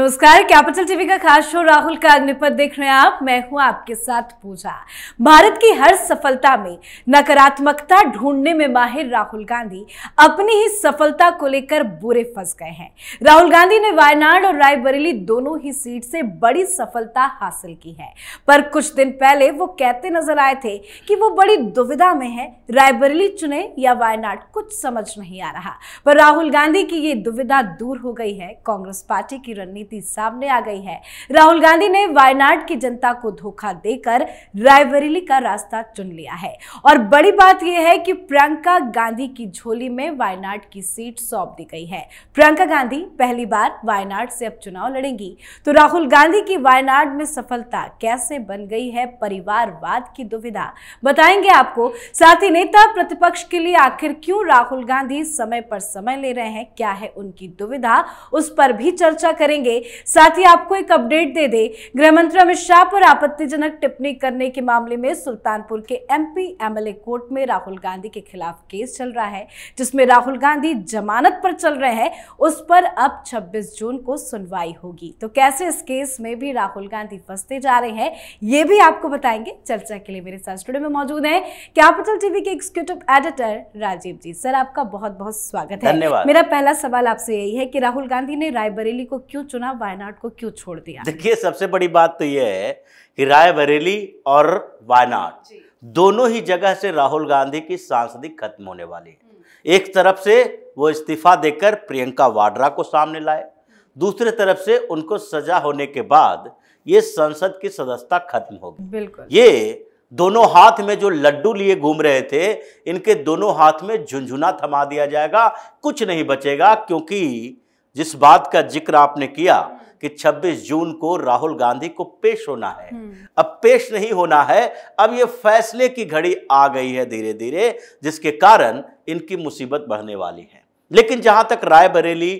नमस्कार capital TV का खास शो राहुल का अग्निपथ देख रहे हैं आप मैं हूं आपके साथ पूजा भारत की हर सफलता में नकारात्मकता ढूंढने में माहिर राहुल गांधी अपनी ही सफलता को लेकर बुरे फंस गए हैं राहुल गांधी ने वायनाड और रायबरेली दोनों ही सीट से बड़ी सफलता हासिल की है पर कुछ दिन पहले वो कहते नजर आए थे कि वो बड़ी दुविधा में है रायबरेली चुने या वायनाड कुछ समझ नहीं आ रहा पर राहुल गांधी की ये दुविधा दूर हो गई है कांग्रेस पार्टी की रणनीति स्थिति सामने आ गई है राहुल गांधी ने वायनाड की जनता को धोखा देकर रायबरेली का रास्ता चुन लिया है और बड़ी बात यह है कि प्रियंका गांधी की झोली में वायनाड की सीट सौंप दी गई है प्रियंका गांधी पहली बार वायनाड से अब चुनाव लड़ेंगी तो राहुल गांधी की वायनाड में सफलता कैसे बन गई है परिवारवाद की दुविधा बताएंगे आपको साथ ही नेता प्रतिपक्ष के लिए आखिर क्यों राहुल गांधी समय पर समय ले रहे हैं क्या है उनकी दुविधा उस पर भी चर्चा करेंगे साथ ही आपको एक अपडेट दे दे गृहमंत्री अमित शाह पर आपत्तिजनक टिप्पणी करने के मामले में सुल्तानपुर के एमपी एमएलए कोर्ट में राहुल गांधी के खिलाफ केस चल रहा है जिसमें राहुल गांधी जमानत पर चल रहे हैं उस पर अब 26 जून को सुनवाई होगी तो कैसे इस केस में भी राहुल गांधी फंसते जा रहे हैं ये भी आपको बताएंगे चर्चा के लिए मेरे साथ स्टूडियो में मौजूद है कैपिटल टीवी के executive editor Rajeev ji sir आपका बहुत बहुत स्वागत है मेरा पहला सवाल आपसे यही है कि राहुल गांधी ने रायबरेली को क्यों चुना बिना वायनाड को क्यों छोड़ दिया देखिए सबसे बड़ी बात तो यह है कि राय बरेली और वायनाड दोनों ही जगह से राहुल गांधी की सांसदी खत्म होने वाली है हम्म। एक तरफ से वो इस्तीफा देकर प्रियंका वाड्रा को सामने लाए दूसरे तरफ से उनको सजा होने के बाद ये संसद की सदस्यता खत्म हो गई बिल्कुल ये दोनों हाथ में जो लड्डू लिए घूम रहे थे इनके दोनों हाथ में झुंझुना थमा दिया जाएगा कुछ नहीं बचेगा क्योंकि जिस बात का जिक्र आपने किया कि 26 जून को राहुल गांधी को पेश होना है हम्म। अब पेश नहीं होना है अब ये फैसले की घड़ी आ गई है धीरे धीरे जिसके कारण इनकी मुसीबत बढ़ने वाली है लेकिन जहां तक रायबरेली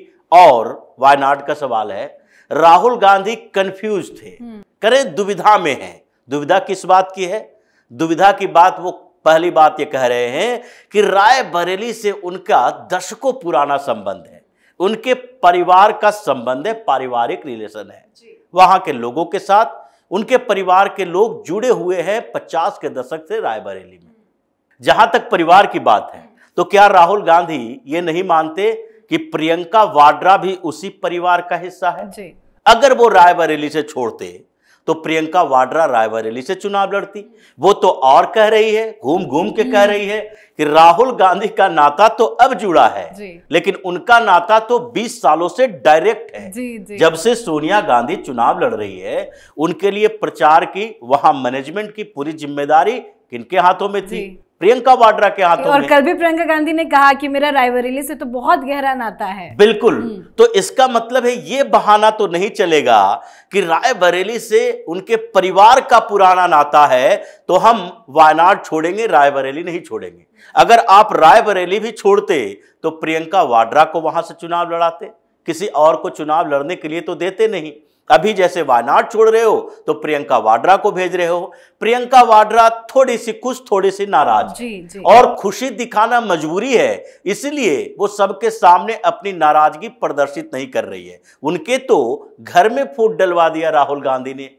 और वायनाड का सवाल है राहुल गांधी कंफ्यूज थे हम्म। करें दुविधा में हैं दुविधा किस बात की है दुविधा की बात वो पहली बात ये कह रहे हैं कि राय बरेली से उनका दशकों पुराना संबंध है उनके परिवार का संबंध है पारिवारिक रिलेशन है वहां के लोगों के साथ उनके परिवार के लोग जुड़े हुए हैं पचास के दशक से रायबरेली में हम्म। जहां तक परिवार की बात है हम्म। तो क्या राहुल गांधी ये नहीं मानते कि प्रियंका वाड्रा भी उसी परिवार का हिस्सा है जी। अगर वो रायबरेली से छोड़ते तो प्रियंका वाड्रा रायबरेली से चुनाव लड़ती वो तो और कह रही है घूम घूम के कह रही है कि राहुल गांधी का नाता तो अब जुड़ा है लेकिन उनका नाता तो 20 सालों से डायरेक्ट है जी, जी। जब से सोनिया गांधी चुनाव लड़ रही है उनके लिए प्रचार की वहां मैनेजमेंट की पूरी जिम्मेदारी किनके हाथों में थी प्रियंका वाड्रा के हाथों और कल भी प्रियंका गांधी ने कहा कि मेरा रायबरेली से तो बहुत गहरा नाता है बिल्कुल हम्म। तो इसका मतलब है ये बहाना तो नहीं चलेगा कि रायबरेली से उनके परिवार का पुराना नाता है तो हम वायनाड छोड़ेंगे रायबरेली नहीं छोड़ेंगे अगर आप रायबरेली भी छोड़ते तो प्रियंका वाड्रा को वहां से चुनाव लड़ाते किसी और को चुनाव लड़ने के लिए तो देते नहीं अभी जैसे वायनाड छोड़ रहे हो तो प्रियंका वाड्रा को भेज रहे हो प्रियंका वाड्रा थोड़ी सी खुश थोड़ी सी नाराज जी, जी। और खुशी दिखाना मजबूरी है इसलिए वो सबके सामने अपनी नाराजगी प्रदर्शित नहीं कर रही है उनके तो घर में फूट डलवा दिया राहुल गांधी ने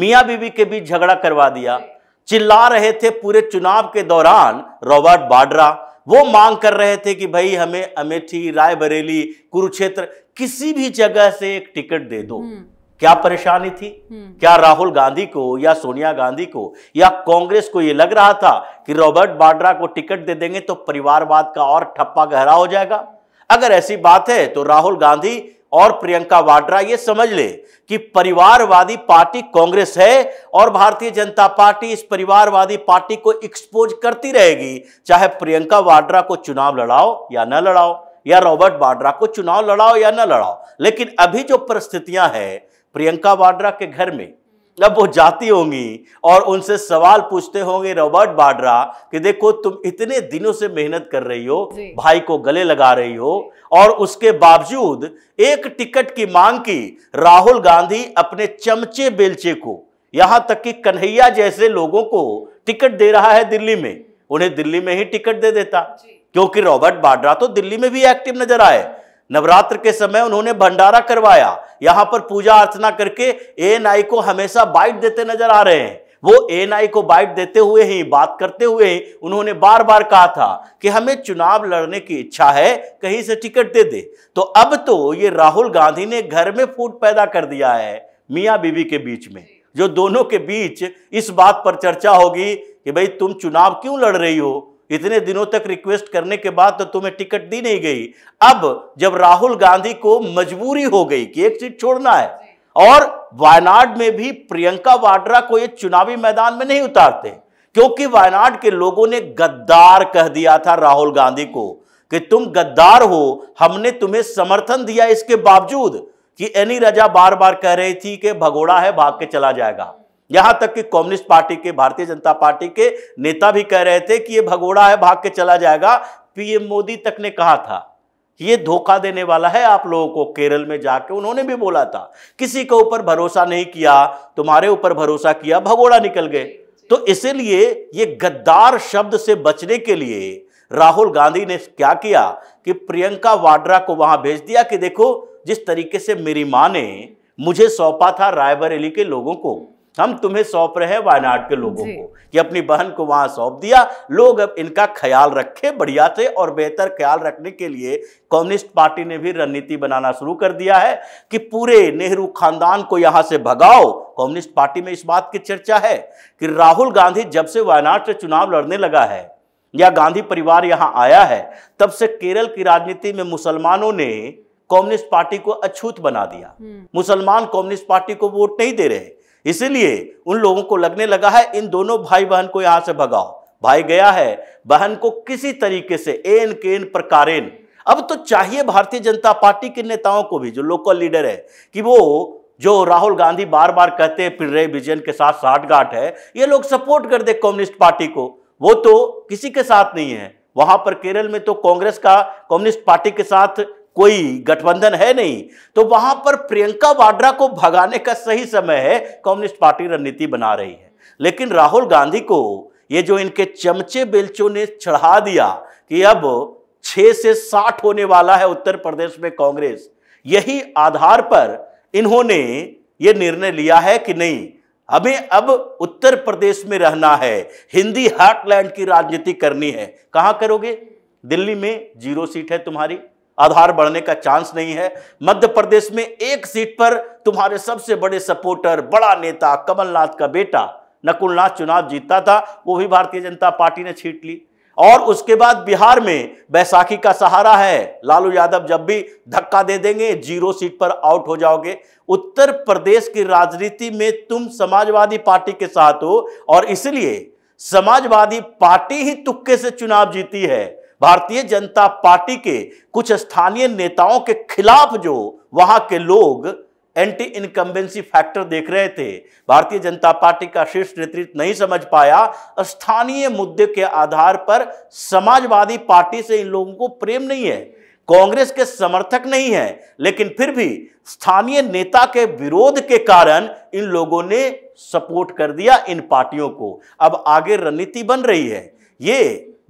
मियाँ बीबी के बीच झगड़ा करवा दिया चिल्ला रहे थे पूरे चुनाव के दौरान रॉबर्ट बाड्रा वो मांग कर रहे थे कि भाई हमें अमेठी रायबरेली कुरुक्षेत्र किसी भी जगह से एक टिकट दे दो हम्म। क्या परेशानी थी हम्म। क्या राहुल गांधी को या सोनिया गांधी को या कांग्रेस को यह लग रहा था कि रॉबर्ट बाड्रा को टिकट दे देंगे तो परिवारवाद का और ठप्पा गहरा हो जाएगा अगर ऐसी बात है तो राहुल गांधी और प्रियंका वाड्रा ये समझ ले कि परिवारवादी पार्टी कांग्रेस है और भारतीय जनता पार्टी इस परिवारवादी पार्टी को एक्सपोज करती रहेगी चाहे प्रियंका वाड्रा को चुनाव लड़ाओ या न लड़ाओ या रॉबर्ट वाड्रा को चुनाव लड़ाओ या न लड़ाओ लेकिन अभी जो परिस्थितियां हैं प्रियंका वाड्रा के घर में अब वो जाती होंगी और उनसे सवाल पूछते होंगे रॉबर्ट बाड्रा कि देखो तुम इतने दिनों से मेहनत कर रही हो भाई को गले लगा रही हो और उसके बावजूद एक टिकट की मांग की राहुल गांधी अपने चमचे बेलचे को यहां तक कि कन्हैया जैसे लोगों को टिकट दे रहा है दिल्ली में उन्हें दिल्ली में ही टिकट दे देता क्योंकि रॉबर्ट बाड्रा तो दिल्ली में भी एक्टिव नजर आए नवरात्र के समय उन्होंने भंडारा करवाया यहां पर पूजा अर्चना करके ए नाई को हमेशा बाइट देते नजर आ रहे हैं वो ए नाई को बाइट देते हुए ही बात करते हुए ही उन्होंने बार बार कहा था कि हमें चुनाव लड़ने की इच्छा है कहीं से टिकट दे दे तो अब तो ये राहुल गांधी ने घर में फूट पैदा कर दिया है मियाँ बीवी के बीच में जो दोनों के बीच इस बात पर चर्चा होगी कि भाई तुम चुनाव क्यों लड़ रही हो इतने दिनों तक रिक्वेस्ट करने के बाद तो तुम्हें टिकट दी नहीं गई अब जब राहुल गांधी को मजबूरी हो गई कि एक सीट छोड़ना है और वायनाड में भी प्रियंका वाड्रा को ये चुनावी मैदान में नहीं उतारते क्योंकि वायनाड के लोगों ने गद्दार कह दिया था राहुल गांधी को कि तुम गद्दार हो हमने तुम्हें समर्थन दिया इसके बावजूद कि एनी रजा बार बार कह रही थी कि भगोड़ा है भाग के चला जाएगा यहां तक कि कम्युनिस्ट पार्टी के भारतीय जनता पार्टी के नेता भी कह रहे थे कि ये भगोड़ा है भाग के चला जाएगा पीएम मोदी तक ने कहा था ये धोखा देने वाला है आप लोगों को केरल में जाके उन्होंने भी बोला था किसी के ऊपर भरोसा नहीं किया तुम्हारे ऊपर भरोसा किया भगोड़ा निकल गए तो इसीलिए ये गद्दार शब्द से बचने के लिए राहुल गांधी ने क्या किया कि प्रियंका वाड्रा को वहां भेज दिया कि देखो जिस तरीके से मेरी माँ ने मुझे सौंपा था रायबरेली के लोगों को हम तुम्हें सौंप रहे हैं वायनाड के लोगों को कि अपनी बहन को वहां सौंप दिया लोग अब इनका ख्याल रखें बढ़िया से और बेहतर ख्याल रखने के लिए कम्युनिस्ट पार्टी ने भी रणनीति बनाना शुरू कर दिया है कि पूरे नेहरू खानदान को यहां से भगाओ कम्युनिस्ट पार्टी में इस बात की चर्चा है कि राहुल गांधी जब से वायनाड से चुनाव लड़ने लगा है या गांधी परिवार यहां आया है तब से केरल की राजनीति में मुसलमानों ने कम्युनिस्ट पार्टी को अछूत बना दिया हम्म। मुसलमान कम्युनिस्ट पार्टी को वोट नहीं दे रहे इसीलिए उन लोगों को लगने लगा है इन दोनों भाई बहन को यहां से भगाओ भाई गया है बहन को किसी तरीके से एन केन प्रकारेन अब तो चाहिए भारतीय जनता पार्टी के नेताओं को भी जो लोकल लीडर है कि वो जो राहुल गांधी बार बार कहते हैं पिर्रे विजन के साथ साठगांठ है ये लोग सपोर्ट कर दे कम्युनिस्ट पार्टी को वो तो किसी के साथ नहीं है वहां पर केरल में तो कांग्रेस का कम्युनिस्ट पार्टी के साथ कोई गठबंधन है नहीं तो वहां पर प्रियंका वाड्रा को भगाने का सही समय है कम्युनिस्ट पार्टी रणनीति बना रही है लेकिन राहुल गांधी को ये जो इनके चमचे बेलचों ने चढ़ा दिया कि अब छह से साठ होने वाला है उत्तर प्रदेश में कांग्रेस यही आधार पर इन्होंने ये निर्णय लिया है कि नहीं हमें अब उत्तर प्रदेश में रहना है हिंदी हार्टलैंड की राजनीति करनी है कहां करोगे दिल्ली में जीरो सीट है तुम्हारी आधार बढ़ने का चांस नहीं है मध्य प्रदेश में एक सीट पर तुम्हारे सबसे बड़े सपोर्टर बड़ा नेता कमलनाथ का बेटा नकुलनाथ चुनाव जीतता था वो भी भारतीय जनता पार्टी ने छीट ली और उसके बाद बिहार में बैसाखी का सहारा है लालू यादव जब भी धक्का दे देंगे जीरो सीट पर आउट हो जाओगे उत्तर प्रदेश की राजनीति में तुम समाजवादी पार्टी के साथ हो और इसलिए समाजवादी पार्टी ही तुक्के से चुनाव जीती है भारतीय जनता पार्टी के कुछ स्थानीय नेताओं के खिलाफ जो वहां के लोग एंटी इनकम्बेंसी फैक्टर देख रहे थे भारतीय जनता पार्टी का शीर्ष नेतृत्व नहीं समझ पाया स्थानीय मुद्दे के आधार पर समाजवादी पार्टी से इन लोगों को प्रेम नहीं है कांग्रेस के समर्थक नहीं है लेकिन फिर भी स्थानीय नेता के विरोध के कारण इन लोगों ने सपोर्ट कर दिया इन पार्टियों को अब आगे रणनीति बन रही है ये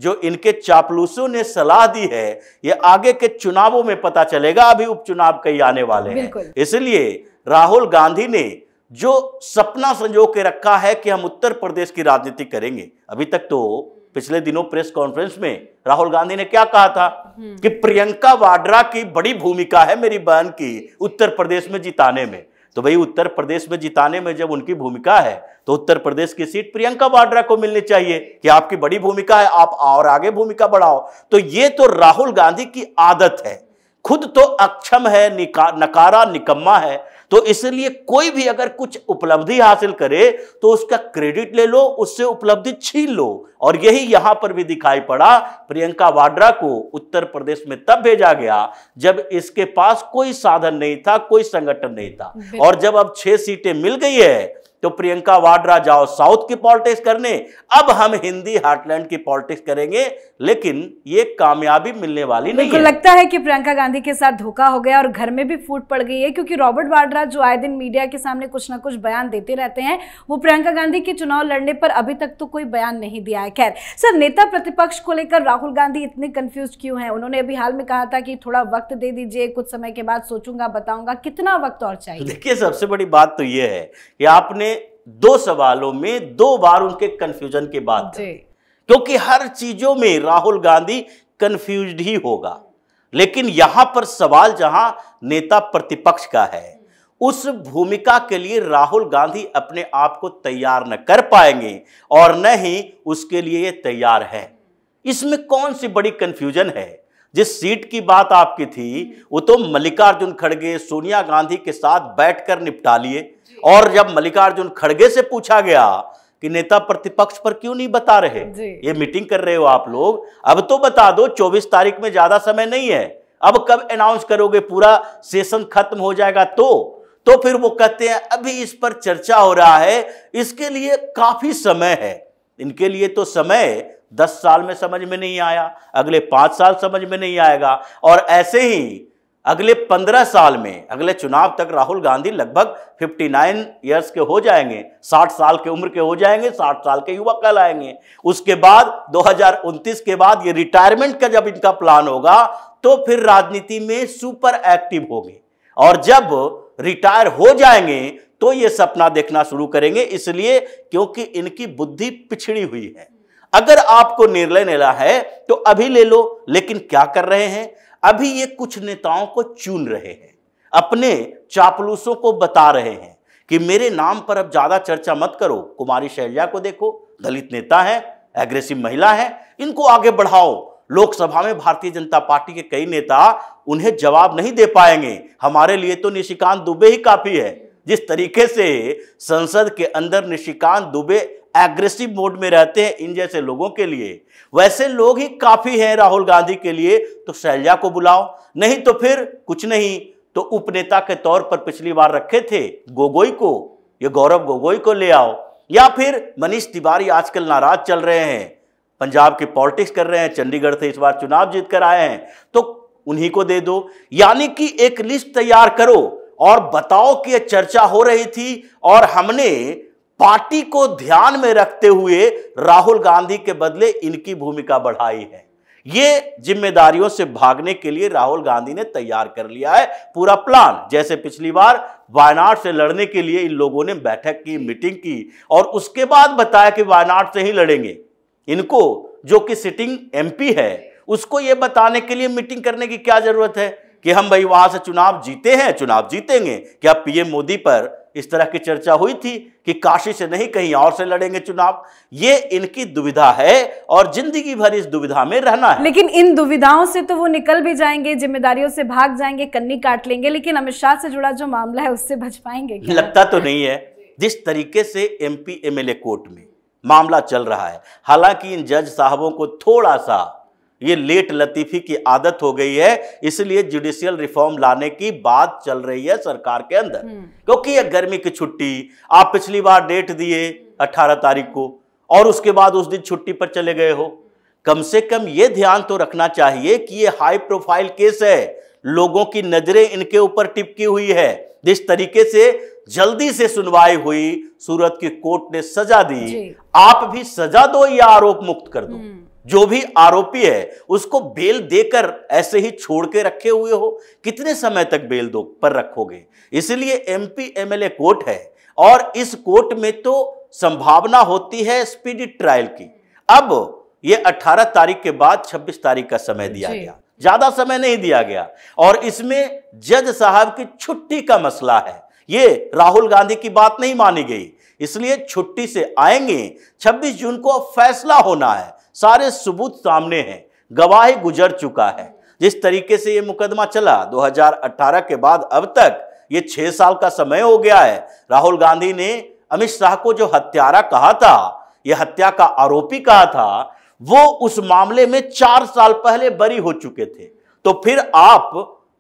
जो इनके चापलूसों ने सलाह दी है ये आगे के चुनावों में पता चलेगा अभी उपचुनाव कई आने वाले हैं इसलिए राहुल गांधी ने जो सपना संजो के रखा है कि हम उत्तर प्रदेश की राजनीति करेंगे अभी तक तो पिछले दिनों प्रेस कॉन्फ्रेंस में राहुल गांधी ने क्या कहा था हम्म। कि प्रियंका वाड्रा की बड़ी भूमिका है मेरी बहन की उत्तर प्रदेश में जिताने में तो भाई उत्तर प्रदेश में जिताने में जब उनकी भूमिका है तो उत्तर प्रदेश की सीट प्रियंका वाड्रा को मिलनी चाहिए कि आपकी बड़ी भूमिका है आप और आगे भूमिका बढ़ाओ तो ये तो राहुल गांधी की आदत है खुद तो अक्षम है नकारा निकम्मा है तो इसलिए कोई भी अगर कुछ उपलब्धि हासिल करे तो उसका क्रेडिट ले लो उससे उपलब्धि छीन लो और यही यहां पर भी दिखाई पड़ा प्रियंका वाड्रा को उत्तर प्रदेश में तब भेजा गया जब इसके पास कोई साधन नहीं था कोई संगठन नहीं था और जब अब छह सीटें मिल गई है तो प्रियंका वाड्रा जाओ साउथ की पॉलिटिक्स करने अब हम हिंदी हार्टलैंड की पॉलिटिक्स करेंगे लेकिन ये कामयाबी मिलने वाली नहीं है लगता है कि प्रियंका गांधी के साथ धोखा हो गया और घर में भी फूट पड़ गई है क्योंकि रॉबर्ट वाड्रा जो आए दिन मीडिया के सामने कुछ ना कुछ बयान देते रहते हैं वो प्रियंका गांधी के चुनाव लड़ने पर अभी तक तो कोई बयान नहीं दिया है खैर सर नेता प्रतिपक्ष को लेकर राहुल गांधी इतने कंफ्यूज क्यों है उन्होंने अभी हाल में कहा था कि थोड़ा वक्त दे दीजिए कुछ समय के बाद सोचूंगा बताऊंगा कितना वक्त और चाहिए देखिए सबसे बड़ी बात तो ये है कि आपने दो सवालों में दो बार उनके कंफ्यूजन के बाद क्योंकि हर चीजों में राहुल गांधी कंफ्यूज ही होगा लेकिन यहां पर सवाल जहां नेता प्रतिपक्ष का है उस भूमिका के लिए राहुल गांधी अपने आप को तैयार न कर पाएंगे और न ही उसके लिए ये तैयार है इसमें कौन सी बड़ी कंफ्यूजन है जिस सीट की बात आपकी थी वो तो मल्लिकार्जुन खड़गे सोनिया गांधी के साथ बैठकर निपटा लिए और जब मल्लिकार्जुन खड़गे से पूछा गया कि नेता प्रतिपक्ष पर क्यों नहीं बता रहे ये मीटिंग कर रहे हो आप लोग अब तो बता दो 24 तारीख में ज्यादा समय नहीं है अब कब अनाउंस करोगे पूरा सेशन खत्म हो जाएगा तो तो फिर वो कहते हैं अभी इस पर चर्चा हो रहा है इसके लिए काफी समय है इनके लिए तो समय दस साल में समझ में नहीं आया अगले पांच साल समझ में नहीं आएगा और ऐसे ही अगले पंद्रह साल में अगले चुनाव तक राहुल गांधी लगभग 59 इयर्स के हो जाएंगे 60 साल के उम्र के हो जाएंगे 60 साल के युवा कल आएंगे उसके बाद दो के बाद ये रिटायरमेंट का जब इनका प्लान होगा तो फिर राजनीति में सुपर एक्टिव होंगे और जब रिटायर हो जाएंगे तो ये सपना देखना शुरू करेंगे इसलिए क्योंकि इनकी बुद्धि पिछड़ी हुई है अगर आपको निर्णय लेना है तो अभी ले लो लेकिन क्या कर रहे हैं अभी ये कुछ नेताओं को चुन रहे हैं अपने चापलूसों को बता रहे हैं कि मेरे नाम पर अब ज़्यादा चर्चा मत करो कुमारी शैलजा को देखो दलित नेता है एग्रेसिव महिला है इनको आगे बढ़ाओ लोकसभा में भारतीय जनता पार्टी के कई नेता उन्हें जवाब नहीं दे पाएंगे हमारे लिए तो निशिकांत दुबे ही काफ़ी है जिस तरीके से संसद के अंदर निशिकांत दुबे एग्रेसिव मोड में रहते हैं इन जैसे लोगों के लिए वैसे लोग ही काफ़ी हैं राहुल गांधी के लिए तो शैलजा को बुलाओ नहीं तो फिर कुछ नहीं तो उपनेता के तौर पर पिछली बार रखे थे गोगोई को ये गौरव गोगोई को ले आओ या फिर मनीष तिवारी आजकल नाराज चल रहे हैं पंजाब की पॉलिटिक्स कर रहे हैं चंडीगढ़ से इस बार चुनाव जीत कर आए हैं तो उन्हीं को दे दो यानी कि एक लिस्ट तैयार करो और बताओ कि यह चर्चा हो रही थी और हमने पार्टी को ध्यान में रखते हुए राहुल गांधी के बदले इनकी भूमिका बढ़ाई है ये जिम्मेदारियों से भागने के लिए राहुल गांधी ने तैयार कर लिया है पूरा प्लान जैसे पिछली बार वायनाड से लड़ने के लिए इन लोगों ने बैठक की मीटिंग की और उसके बाद बताया कि वायनाड से ही लड़ेंगे इनको जो कि सिटिंग एमपी है उसको ये बताने के लिए मीटिंग करने की क्या जरूरत है कि हम भाई वहां से चुनाव जीते हैं चुनाव जीतेंगे क्या पीएम मोदी पर इस तरह की चर्चा हुई थी कि काशी से नहीं कहीं और से लड़ेंगे चुनाव ये इनकी दुविधा है और जिंदगी भर इस दुविधा में रहना है लेकिन इन दुविधाओं से तो वो निकल भी जाएंगे जिम्मेदारियों से भाग जाएंगे कन्नी काट लेंगे लेकिन अमित शाह से जुड़ा जो मामला है उससे बच पाएंगे क्या? लगता तो नहीं है जिस तरीके से एम पी कोर्ट में मामला चल रहा है हालांकि इन जज साहबों को थोड़ा सा ये लेट लतीफ़ी की आदत हो गई है इसलिए जुडिशियल रिफॉर्म लाने की बात चल रही है सरकार के अंदर हम्म। क्योंकि ये गर्मी की छुट्टी आप पिछली बार डेट दिए 18 तारीख को और उसके बाद उस दिन छुट्टी पर चले गए हो कम से कम ये ध्यान तो रखना चाहिए कि ये हाई प्रोफाइल केस है लोगों की नज़रें इनके ऊपर टिपकी हुई है जिस तरीके से जल्दी से सुनवाई हुई सूरत की कोर्ट ने सजा दी आप भी सजा दो या आरोप मुक्त कर दो हम्म। जो भी आरोपी है उसको बेल देकर ऐसे ही छोड़ के रखे हुए हो कितने समय तक बेल दो पर रखोगे इसलिए एमपी एमएलए कोर्ट है और इस कोर्ट में तो संभावना होती है स्पीडी ट्रायल की अब ये 18 तारीख के बाद 26 तारीख का समय दिया गया ज्यादा समय नहीं दिया गया और इसमें जज साहब की छुट्टी का मसला है ये राहुल गांधी की बात नहीं मानी गई इसलिए छुट्टी से आएंगे 26 जून को फैसला होना है सारे सबूत सामने हैं गवाही गुजर चुका है जिस तरीके से ये मुकदमा चला 2018 के बाद अब तक ये छः साल का समय हो गया है राहुल गांधी ने अमित शाह को जो हत्यारा कहा था ये हत्या का आरोपी कहा था वो उस मामले में चार साल पहले बरी हो चुके थे तो फिर आप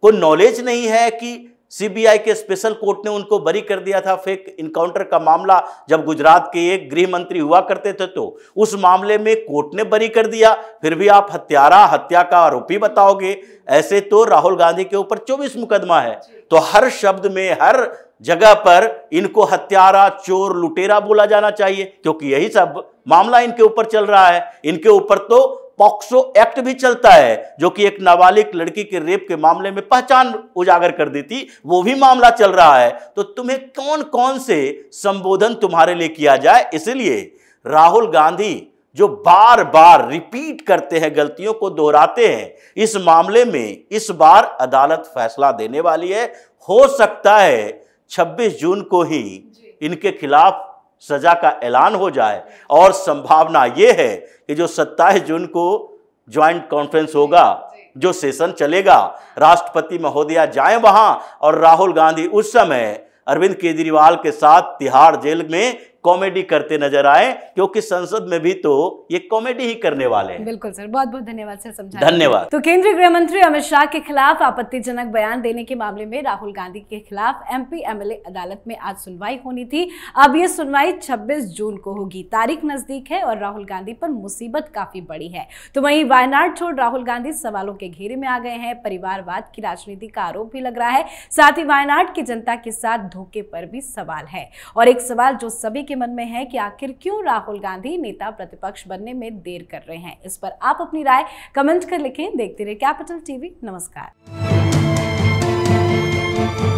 को नॉलेज नहीं है कि सीबीआई के स्पेशल कोर्ट ने उनको बरी कर दिया था फेक इनकाउंटर का मामला जब गुजरात के एक गृह मंत्री हुआ करते थे तो उस मामले में कोर्ट ने बरी कर दिया फिर भी आप हत्यारा हत्या का आरोपी बताओगे ऐसे तो राहुल गांधी के ऊपर 24 मुकदमा है तो हर शब्द में हर जगह पर इनको हत्यारा चोर लुटेरा बोला जाना चाहिए क्योंकि यही सब मामला इनके ऊपर चल रहा है इनके ऊपर तो पॉक्सो एक्ट भी चलता है जो कि एक नाबालिग लड़की के रेप के मामले में पहचान उजागर कर देती वो भी मामला चल रहा है तो तुम्हें कौन कौन से संबोधन तुम्हारे लिए किया जाए इसलिए राहुल गांधी जो बार बार रिपीट करते हैं गलतियों को दोहराते हैं इस मामले में इस बार अदालत फैसला देने वाली है हो सकता है 26 जून को ही इनके खिलाफ सजा का ऐलान हो जाए और संभावना ये है कि जो 27 जून को ज्वाइंट कॉन्फ्रेंस होगा जो सेशन चलेगा राष्ट्रपति महोदया जाए वहां और राहुल गांधी उस समय अरविंद केजरीवाल के साथ तिहाड़ जेल में कॉमेडी करते नजर आए क्योंकि संसद में भी तो ये कॉमेडी ही करने वाले हैं बिल्कुल सर बहुत बहुत धन्यवाद सर समझा धन्यवाद तो केंद्रीय गृह मंत्री अमित शाह के खिलाफ आपत्तिजनक बयान देने के मामले में राहुल गांधी के खिलाफ एमपी एमएलए अदालत में आज सुनवाई होनी थी अब ये सुनवाई छब्बीस जून को होगी तारीख नजदीक है और राहुल गांधी पर मुसीबत काफी बड़ी है तो वही वायनाड छोड़ राहुल गांधी सवालों के घेरे में आ गए हैं परिवारवाद की राजनीति का आरोप भी लग रहा है साथ ही वायनाड की जनता के साथ धोखे पर भी सवाल है और एक सवाल जो सभी के मन में है कि आखिर क्यों राहुल गांधी नेता प्रतिपक्ष बनने में देर कर रहे हैं इस पर आप अपनी राय कमेंट कर लिखें देखते रहे कैपिटल टीवी नमस्कार